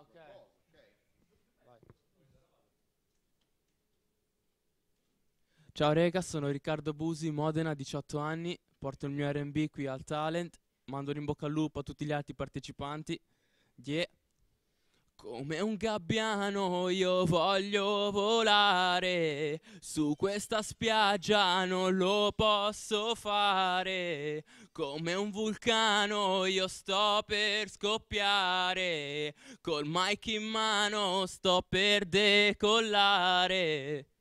Ah, ok. Ciao rega, sono Riccardo Busi, Modena, 18 anni, porto il mio R&B qui al Talent, mando in bocca al lupo a tutti gli altri partecipanti. Yeah. Come un gabbiano io voglio volare, su questa spiaggia non lo posso fare. Come un vulcano io sto per scoppiare, col mic in mano sto per decollare.